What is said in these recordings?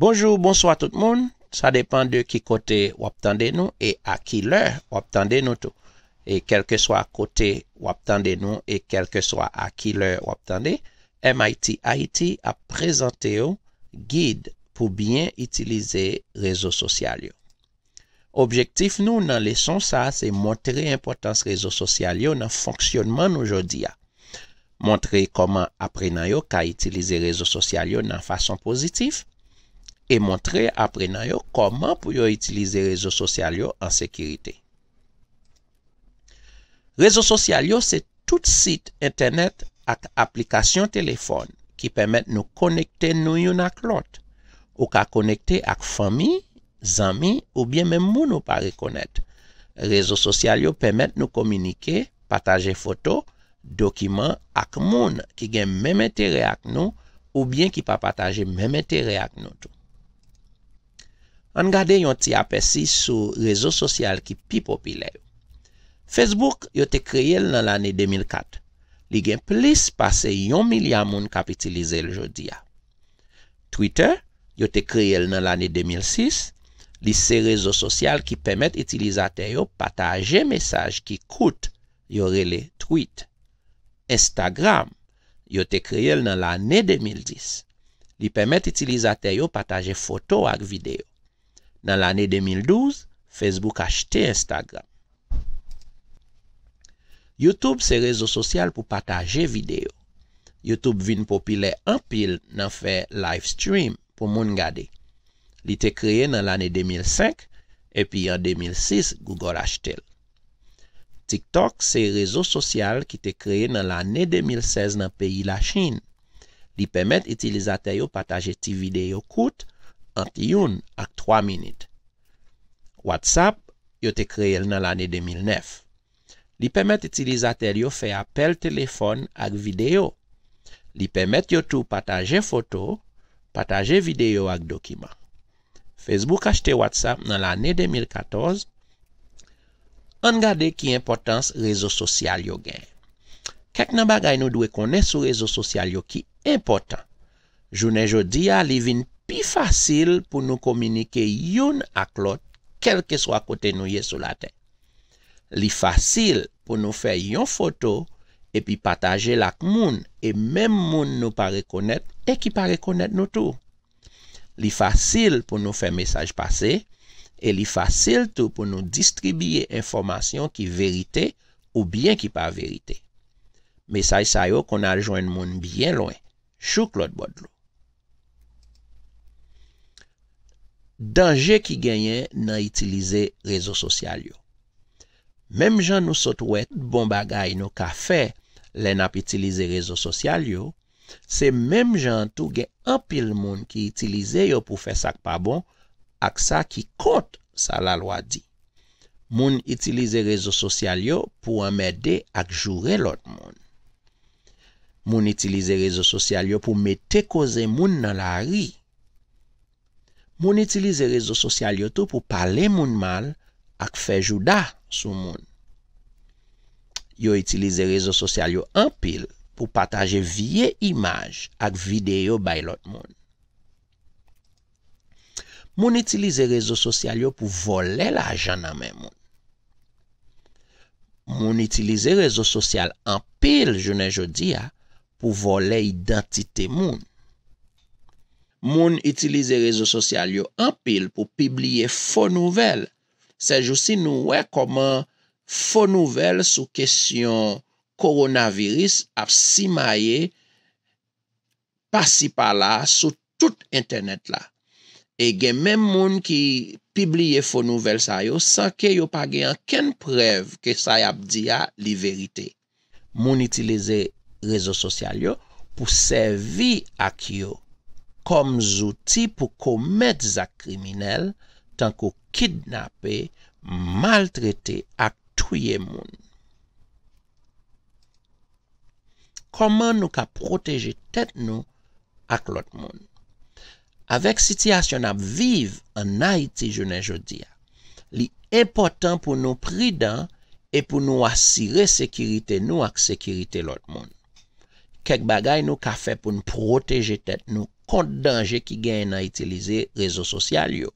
Bonjou, bonswa tout moun, sa depan de ki kote wap tande nou e a ki lè wap tande nou tou. E kelke swa kote wap tande nou e kelke swa a ki lè wap tande, MIT IT a prezante yo guide pou bien itilize rezo sosyal yo. Objektif nou nan leson sa se montre importans rezo sosyal yo nan fonksyonman nou jodi ya. Montre koman aprenan yo ka itilize rezo sosyal yo nan fason pozitif, e montre apre nan yo koman pou yo itilize rezo sosyal yo an sekirite. Rezo sosyal yo se tout sit internet ak aplikasyon telefon ki pemet nou konekte nou yon ak lot, ou ka konekte ak fami, zami ou bien men moun nou pa rekonet. Rezo sosyal yo pemet nou komunike, pataje foto, dokiman ak moun ki gen menmete re ak nou ou bien ki pa pataje menmete re ak nou tout. An gade yon ti apesi sou rezo sosyal ki pi popilè. Facebook yote kreye l nan l ane 2004. Li gen plis pase yon milyan moun kapitilize l jodia. Twitter yote kreye l nan l ane 2006. Li se rezo sosyal ki pemet itilizate yo pataje mesaj ki koute yore le tweet. Instagram yote kreye l nan l ane 2010. Li pemet itilizate yo pataje foto ak videyo. Nan l'anè 2012, Facebook achete Instagram. YouTube se rezo sosyal pou pataje video. YouTube vin popile anpil nan fe live stream pou moun gade. Li te kreye nan l'anè 2005, epi an 2006, Google achetel. TikTok se rezo sosyal ki te kreye nan l'anè 2016 nan peyi la Chine. Li pemet itilizatè yo pataje ti video kout, ant youn ak 3 minit. WhatsApp yo te kreye l nan l ane 2009. Li pemet etilizater yo fe apel telefon ak video. Li pemet yo tou pataje foto, pataje video ak dokima. Facebook achete WhatsApp nan l ane 2014. Angade ki importans rezo sosyal yo gen. Kek nan bagay nou dwe konen sou rezo sosyal yo ki important. Jounen jo di a livin pwede Pi fasil pou nou kominike yon ak lot kelke swa kote nou ye sou la ten. Li fasil pou nou fe yon foto epi pataje lak moun e mem moun nou pa rekonet e ki pa rekonet nou tou. Li fasil pou nou fe mesaj pase e li fasil tou pou nou distribye informasyon ki verite ou bien ki pa verite. Mesaj sayo kon a rejoen moun bien loin, chou klot bot lou. Danje ki genyen nan itilize rezo sosyal yo. Mem jan nou sot wet bon bagay nou ka fe lè nap itilize rezo sosyal yo, se mem jan tou gen anpil moun ki itilize yo pou fe sak pa bon ak sa ki kont sa la lwa di. Moun itilize rezo sosyal yo pou amède ak jure lot moun. Moun itilize rezo sosyal yo pou mète koze moun nan la ri. Moun itilize rezo sosyal yo tou pou pale moun mal ak fejou da sou moun. Yo itilize rezo sosyal yo an pil pou pataje vie imaj ak videyo bay lot moun. Moun itilize rezo sosyal yo pou vole la ajan nan men moun. Moun itilize rezo sosyal an pil, jounen jodi ya, pou vole identite moun. Moun itilize rezo sosyal yo anpil pou pibliye fò nouvel. Sej ou si nou wè koman fò nouvel sou kesyon koronaviris ap si maye pasi pa la sou tout internet la. E gen men moun ki pibliye fò nouvel sa yo san ke yo pa gen ken prev ke sa yap diya li verite. Moun itilize rezo sosyal yo pou servi ak yo. kom zouti pou komet zak kriminel tan ko kidnapè, maltretè ak touye moun. Koman nou ka proteje tèt nou ak lot moun? Awek sityasyon ap viv anay ti jounen jodia, li epotan pou nou pridan e pou nou asire sekirite nou ak sekirite lot moun. Kek bagay nou ka fè pou nou proteje tèt nou kont danje ki gen nan itilize rezo sosyal yo.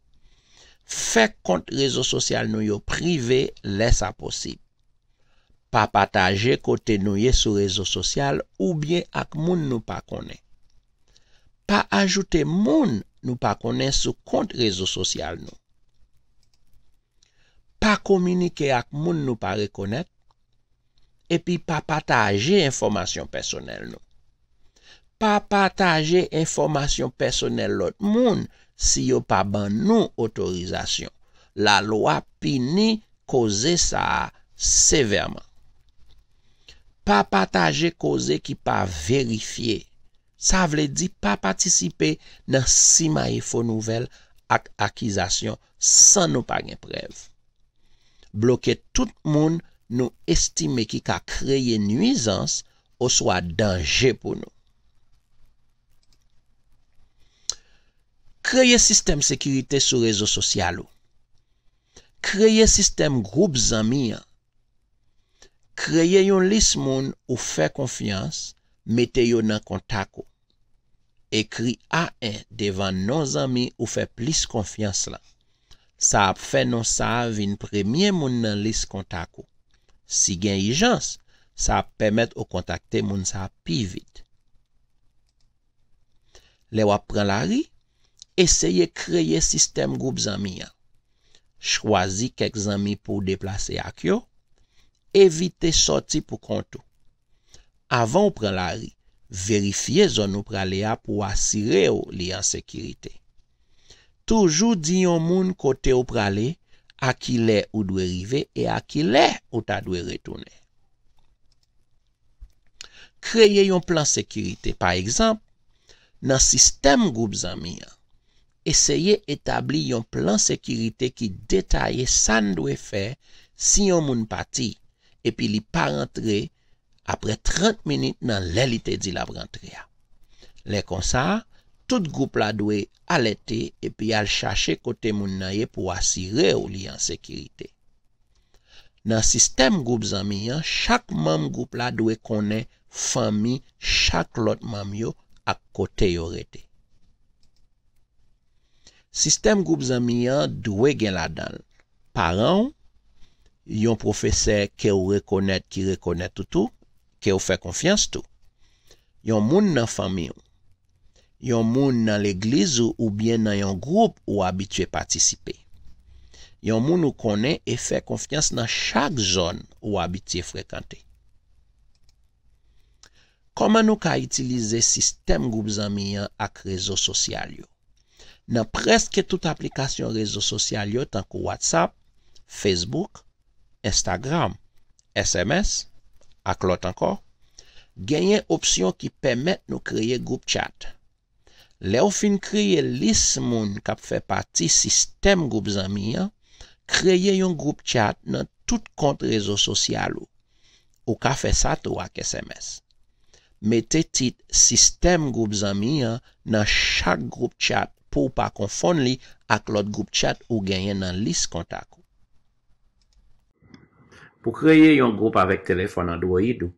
Fek kont rezo sosyal nou yo prive lesa posib. Pa pataje kote nou ye sou rezo sosyal ou bie ak moun nou pa kone. Pa ajoute moun nou pa kone sou kont rezo sosyal nou. Pa komunike ak moun nou pa rekonek. E pi pa pataje informasyon personel nou. Pa pataje informasyon personel lot moun si yo pa ban nou otorizasyon. La lwa pi ni koze sa severman. Pa pataje koze ki pa verifiye. Sa vle di pa patisipe nan si maye fo nouvel ak akizasyon san nou pa gen prev. Bloke tout moun nou estime ki ka kreye nuisans ou swa dange pou nou. kreye sistem sekirite sou rezo sosyal ou, kreye sistem groub zami an, kreye yon lis moun ou fe konfians, mete yon nan kontak ou, ekri a en devan non zami ou fe plis konfians lan. Sa ap fe non sa avin premye moun nan lis kontak ou. Si gen hijans, sa ap pemet ou kontakte moun sa ap pi vit. Le wap pren la ri, Eseye kreye sistem goup zami an. Chwazi kek zami pou deplase ak yo. Evite soti pou kontou. Avan ou pralari, verifiye zon ou prale a pou asire ou li an sekirite. Toujou di yon moun kote ou prale a ki le ou dwe rive e a ki le ou ta dwe retune. Kreye yon plan sekirite. Par ekzamp, nan sistem goup zami an. esye etabli yon plan sekirite ki detaye san dwe fe si yon moun pati epi li pa rentre apre 30 minit nan lelite di la vrentrea. Le konsa, tout goup la dwe alete epi al chache kote moun naye pou asire ou li an sekirite. Nan sistem goup zami yan, chak mam goup la dwe kone fami chak lot mam yo ak kote yorete. Sistem goup zamiyan dwe gen la dan. Paran, yon profese ke ou rekonet ki rekonet toutou, ke ou fe konfians toutou. Yon moun nan fami yon. Yon moun nan l'egliz ou bien nan yon goup ou abitye patisipe. Yon moun nou konen e fe konfians nan chak zon ou abitye frekante. Koman nou ka itilize sistem goup zamiyan ak rezo sosyal yon? Nan preske tout aplikasyon rezo sosyal yo tan ko WhatsApp, Facebook, Instagram, SMS, ak lot anko, genye opsyon ki pemet nou kreye group chat. Le ou fin kreye lis moun kap fe pati sistem group zamiyan, kreye yon group chat nan tout kont rezo sosyal ou, ou ka fe sa tou ak SMS. Mete tit sistem group zamiyan nan chak group chat, pou pa konfon li ak lot goup chat ou genyen nan lis kontak ou. Pou kreye yon goup avèk telefon Android ou,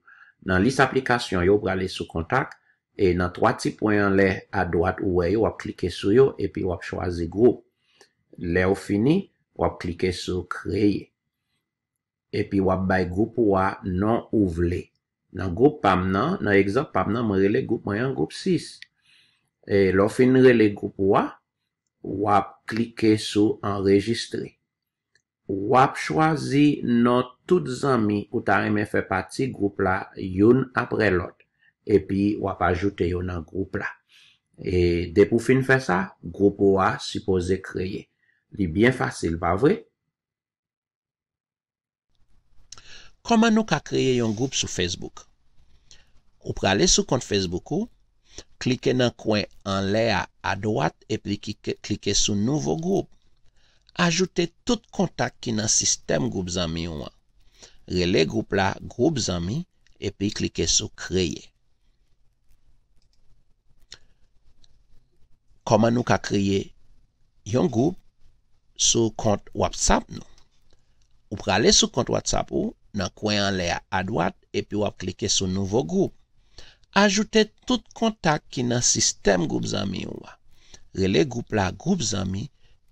nan lis aplikasyon yo prale sou kontak, e nan 3 tip wè yon lè a doat ou wè yo wap klike sou yo, epi wap chwazi goup. Lè ou fini, wap klike sou kreye. Epi wap bay goup wè nan ou vle. Nan goup pam nan, nan egzop pam nan, mre le goup wè yon goup 6. E lo finre le goup wap, wap klike sou enregistre. Wap chwazi nou tout zami ou tarime fe pati goup la yon apre lot. E pi wap ajoute yon nan goup la. E de pou fin fe sa, goup wap suppose kreye. Li bien fasil, pa vre? Koman nou ka kreye yon goup sou Facebook? Ou pre ale sou kont Facebook ou? Klike nan kwen an le a a dwat epi klike sou nouvo goup. Ajoute tout kontak ki nan sistem goup zami ou an. Rele goup la, goup zami, epi klike sou kreye. Koman nou ka kreye yon goup sou kont wap sap nou? Ou prale sou kont wap sap ou nan kwen an le a a dwat epi wap klike sou nouvo goup. ajoute tout kontak ki nan sistem goup zami ouwa. Rele goup la goup zami,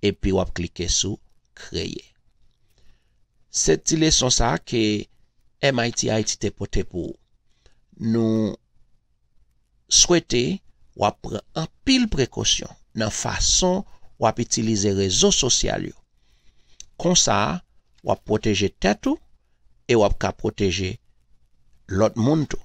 epi wap klike sou, kreye. Se ti leson sa ke MIT a itite pote pou nou swete wap pre an pil prekosyon nan fason wap itilize rezo sosyal yo. Kon sa, wap proteje tet ou, e wap ka proteje lot moun tou.